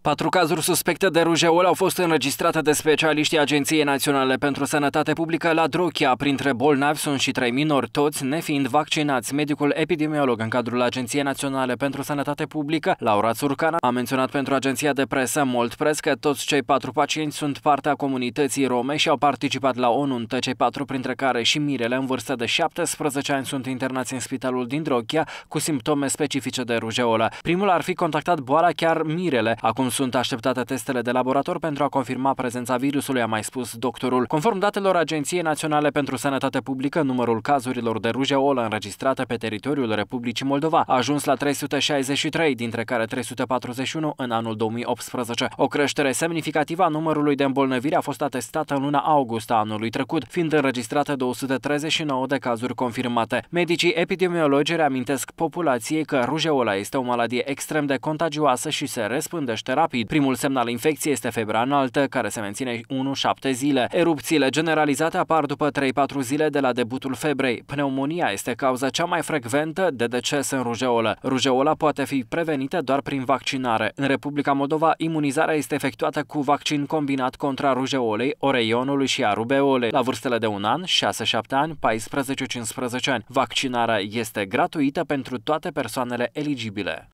Patru cazuri suspecte de rujeol au fost înregistrate de specialiștii Agenției Naționale pentru Sănătate Publică la Drochia. Printre bolnavi sunt și trei minori, toți nefiind vaccinați. Medicul epidemiolog în cadrul Agenției Naționale pentru Sănătate Publică, Laura Țurcana, a menționat pentru agenția de presă mult pres că toți cei patru pacienți sunt partea comunității rome și au participat la o nuntă. Cei patru, printre care și Mirele, în vârstă de 17 ani, sunt internați în spitalul din Drochia cu simptome specifice de rujeolă. Primul ar fi contactat boala chiar Mirele. Acum Acum sunt așteptate testele de laborator pentru a confirma prezența virusului, a mai spus doctorul. Conform datelor Agenției Naționale pentru Sănătate Publică, numărul cazurilor de rujeolă înregistrate pe teritoriul Republicii Moldova a ajuns la 363, dintre care 341 în anul 2018. O creștere semnificativă a numărului de îmbolnăviri a fost atestată în luna august a anului trecut, fiind înregistrate 239 de cazuri confirmate. Medicii epidemiologi reamintesc populației că rujeola este o maladie extrem de contagioasă și se răspândește rapid. Primul semn al infecției este febra înaltă, care se menține 1-7 zile. Erupțiile generalizate apar după 3-4 zile de la debutul febrei. Pneumonia este cauza cea mai frecventă de deces în rujeolă. Rujeola poate fi prevenită doar prin vaccinare. În Republica Moldova, imunizarea este efectuată cu vaccin combinat contra rujeolei, oreionului și a rubeolei, la vârstele de un an, 6-7 ani, 14-15 ani. Vaccinarea este gratuită pentru toate persoanele eligibile.